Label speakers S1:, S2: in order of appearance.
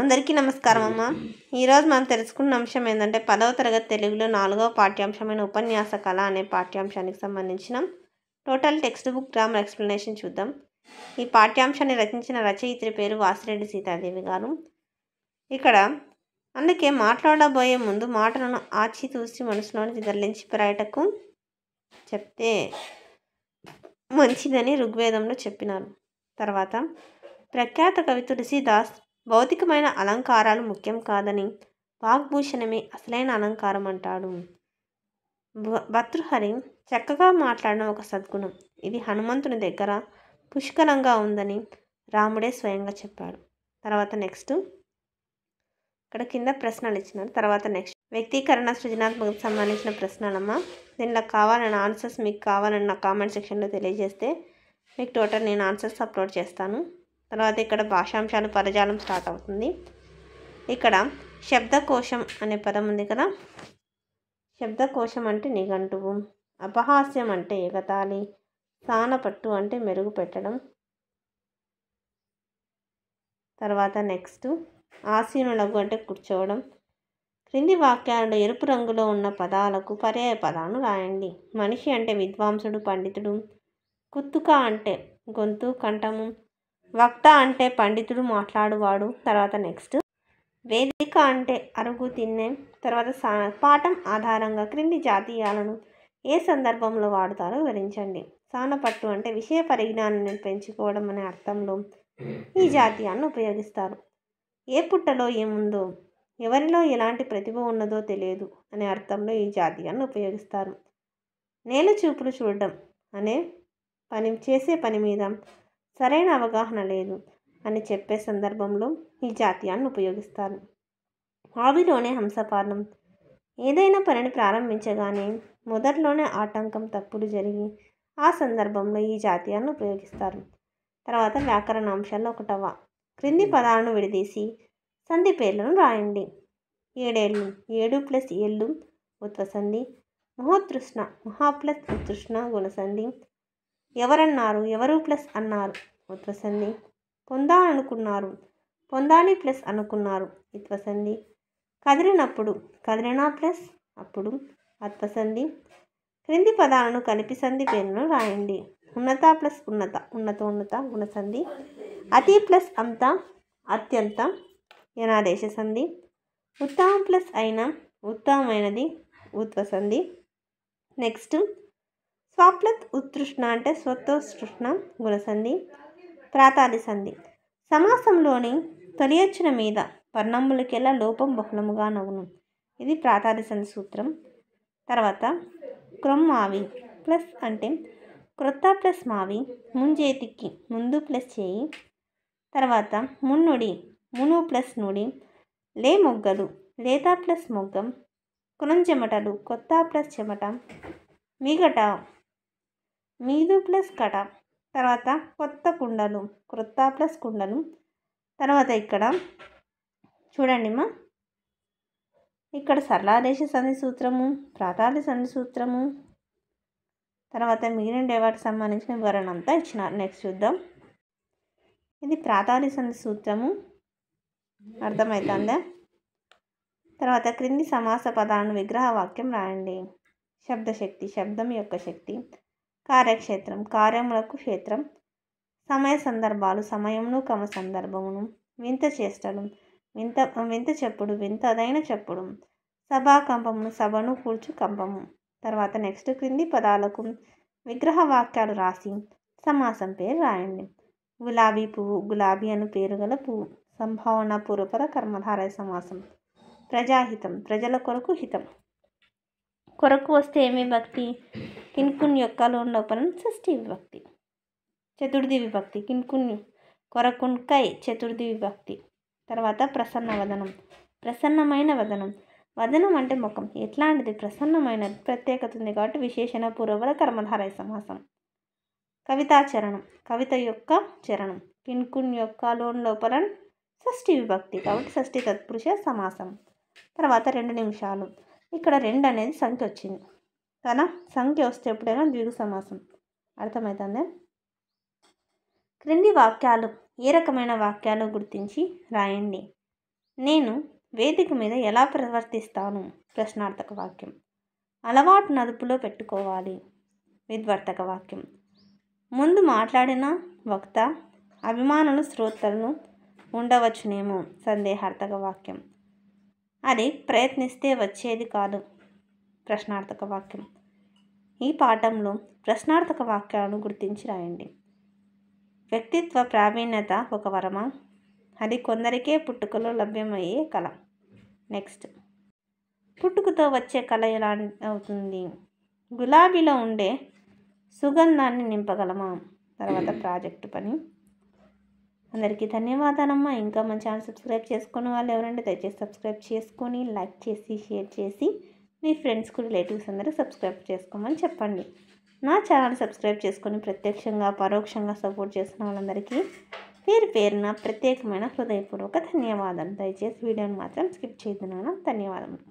S1: అందరికీ నమస్కారం అమ్మ ఈరోజు మనం తెలుసుకున్న అంశం ఏంటంటే పదవ తరగతి తెలుగులో నాలుగవ పాఠ్యాంశమైన ఉపన్యాస కళ అనే పాఠ్యాంశానికి సంబంధించిన total text book grammar explanation చూద్దాం ఈ పాఠ్యాంశాన్ని రచించిన రచయిత్రి పేరు వాసిరెడ్డి సీతాదేవి గారు ఇక్కడ అందుకే మాట్లాడబోయే ముందు మాటలను ఆచితూసి మనసులోని నిదర్లించి ప్రయటకు చెప్తే మంచిదని ఋగ్వేదంలో చెప్పినారు తర్వాత ప్రఖ్యాత కవి తులసిదాస్ భౌతికమైన అలంకారాలు ముఖ్యం కాదని వాగ్భూషణమే అసలైన అలంకారం అంటాడు భర్తృహరి చక్కగా మాట్లాడిన ఒక సద్గుణం ఇది హనుమంతుని దగ్గర పుష్కలంగా ఉందని రాముడే స్వయంగా చెప్పాడు తర్వాత నెక్స్ట్ ఇక్కడ కింద ప్రశ్నలు ఇచ్చినారు తర్వాత నెక్స్ట్ వ్యక్తీకరణ సృజనాత్మకతకు సంబంధించిన ప్రశ్నలమ్మా దీనిలో కావాలన్న ఆన్సర్స్ మీకు కావాలన్న కామెంట్ సెక్షన్లో తెలియజేస్తే మీకు టోటల్ నేను ఆన్సర్స్ అప్లోడ్ చేస్తాను తర్వాత ఇక్కడ భాషాంశాలు పదజాలం స్టార్ట్ అవుతుంది ఇక్కడ శబ్దకోశం అనే పదం ఉంది కదా శబ్దకోశం అంటే నిఘంటువు అపహాస్యం అంటే ఎగతాళి స్థానపట్టు అంటే మెరుగుపెట్టడం తర్వాత నెక్స్ట్ ఆసీనులకు అంటే కూర్చోవడం క్రింది వాక్యాలలో ఎరుపు రంగులో ఉన్న పదాలకు పర్యాయ పదాలను రాయండి మనిషి అంటే విద్వాంసుడు పండితుడు కుత్తుక అంటే గొంతు కంఠము వక్త అంటే పండితుడు మాట్లాడువాడు తర్వాత నెక్స్ట్ వేదిక అంటే అరుగు తిన్నే తర్వాత సా పాఠం ఆధారంగా క్రింది జాతీయాలను ఏ సందర్భంలో వాడుతారో వివరించండి సానపట్టు అంటే విషయ పరిజ్ఞానాన్ని పెంచుకోవడం అనే అర్థంలో ఈ జాతీయాలను ఉపయోగిస్తారు ఏ పుట్టలో ఏముందో ఎవరిలో ఎలాంటి ప్రతిభ ఉన్నదో తెలియదు అనే అర్థంలో ఈ జాతీయాన్ని ఉపయోగిస్తారు నేల చూపులు చూడడం అనే పని చేసే పని మీద సరైన అవగాహన లేదు అని చెప్పే సందర్భంలో ఈ జాతీయాన్ని ఉపయోగిస్తారు ఆవిలోనే హంసపాలనం ఏదైనా పనిని ప్రారంభించగానే మొదట్లోనే ఆటంకం తప్పులు జరిగి ఆ సందర్భంలో ఈ జాతీయాన్ని ఉపయోగిస్తారు తర్వాత వ్యాకరణ అంశాల్లో ఒకటవ క్రింది పదాలను విడదీసి సంధి పేర్లను రాయండి ఏడేళ్ళు ఏడు ప్లస్ ఏళ్ళు ఉత్వసంధి మహోతృష్ణ మహా ప్లస్ ఉతృష్ణ గుణసంధి ఎవరన్నారు ఎవరు ప్లస్ అన్నారు పొందా అనుకున్నారు పొందాలి ప్లస్ అనుకున్నారు ఇత్వసంధి కదిలినప్పుడు కదిలినా ప్లస్ అప్పుడు అత్వసంధి క్రింది పదాలను కలిపి సంధి పేరును రాయండి ఉన్నత ప్లస్ ఉన్నత ఉన్నతోన్నత గుణసంధి అతి ప్లస్ అంత అత్యంత యనాదేశ సంధి ఉత్తమం ప్లస్ అయిన ఉత్తమమైనది ఉత్వసంధి నెక్స్ట్ స్వాప్లత్ ఉత్తృష్ణ అంటే సృష్ణ గుణసంధి ప్రాతాదిసంది సంధి సమాసంలోని తొలియొచ్చిన మీద వర్ణములకెల్లా లోపం బహుళముగా నవ్వును ఇది ప్రాతాదిసంది సూత్రం తర్వాత క్రొమ్మావి ప్లస్ అంటే క్రొత్త ప్లస్ మావి ముంజేతికి ముందు ప్లస్ చేయి తర్వాత మున్నుడి మును ప్లస్ నుడి లే మొగ్గలు లేత ప్లస్ మొగ్గం చెమటలు కొత్త ప్లస్ చెమట మిగట మీదు ప్లస్ కట తర్వాత కొత్త కుండలు క్రొత్త ప్లస్ కుండలు తర్వాత ఇక్కడ చూడండి మా ఇక్కడ సరళాదేశ సంధి సూత్రము ప్రాతాల సంధి సూత్రము తర్వాత మిగిలిన డేవాటికి సంబంధించిన వివరణ అంతా ఇచ్చినారు నెక్స్ట్ చూద్దాం ఇది ప్రాతాది సంధి సూత్రము అర్థమవుతుందా తర్వాత క్రింది సమాస పదాలను విగ్రహ వాక్యం రాయండి శబ్దశక్తి శబ్దం యొక్క శక్తి కార్యక్షేత్రం కార్యములకు క్షేత్రం సమయ సందర్భాలు సమయమును కమ సందర్భమును వింత చేష్టలు వింత వింత చెప్పుడు వింతదైన చెప్పుడు సభా కంపమును సభను కూర్చు కంపము తర్వాత నెక్స్ట్ క్రింది పదాలకు విగ్రహ వాక్యాలు రాసి సమాసం పేరు రాయండి గులాబీ పువ్వు గులాబీ అను పేరు గల పువ్వు సంభావన పూర్వపద కర్మధార సమాసం ప్రజాహితం ప్రజల కొరకు హితం కొరకు వస్తే ఏమి భక్తి కిన్కున్ యొక్క లోపల షష్ఠి విభక్తి చతుర్థి విభక్తి కిన్కున్ కొరకున్కై చతుర్థి విభక్తి తర్వాత ప్రసన్న వదనం ప్రసన్నమైన వదనం వదనం అంటే ముఖం ఎట్లాంటిది ప్రసన్నమైన ప్రత్యేకత ఉంది కాబట్టి విశేషణ పూర్వపద కర్మధారయ సమాసం కవితాచరణం కవిత యొక్క చరణం కిన్కున్ యొక్క లోన్ లోపల షష్ఠి విభక్తి కాబట్టి షష్ఠి తత్పురుష సమాసం తర్వాత రెండు నిమిషాలు ఇక్కడ రెండు అనేది సంఖ్య వచ్చింది తన సంఖ్య వస్తే ఎప్పుడైనా ద్విగు సమాసం అర్థమవుతుంది క్రింది వాక్యాలు ఏ రకమైన వాక్యాలు గుర్తించి రాయండి నేను వేదిక మీద ఎలా ప్రవర్తిస్తాను ప్రశ్నార్థక వాక్యం అలవాటు నదుపులో పెట్టుకోవాలి విద్వర్తక వాక్యం ముందు మాట్లాడిన వక్త అభిమానులు శ్రోతలను ఉండవచ్చునేమో సందేహార్థక వాక్యం అది ప్రయత్నిస్తే వచ్చేది కాదు ప్రశ్నార్థక వాక్యం ఈ పాఠంలో ప్రశ్నార్థక వాక్యాలను గుర్తించి రాయండి వ్యక్తిత్వ ప్రావీణ్యత ఒక వరమా అది కొందరికే పుట్టుకలో లభ్యమయ్యే కళ నెక్స్ట్ పుట్టుకతో వచ్చే కళ ఎలా అవుతుంది గులాబీలో ఉండే సుగంధాన్ని నింపగలమా తర్వాత hmm. ప్రాజెక్టు పని అందరికీ ధన్యవాదాలమ్మా ఇంకా మన ఛానల్ సబ్స్క్రైబ్ చేసుకున్న వాళ్ళు ఎవరంటే దయచేసి సబ్స్క్రైబ్ చేసుకొని లైక్ చేసి షేర్ చేసి మీ కూడా రిలేటివ్స్ అందరూ సబ్స్క్రైబ్ చేసుకోమని చెప్పండి నా ఛానల్ సబ్స్క్రైబ్ చేసుకొని ప్రత్యక్షంగా పరోక్షంగా సపోర్ట్ చేసిన వాళ్ళందరికీ పేరు పేరున ప్రత్యేకమైన హృదయపూర్వక ధన్యవాదాలు దయచేసి వీడియోని మాత్రం స్కిప్ చేయదు ధన్యవాదములు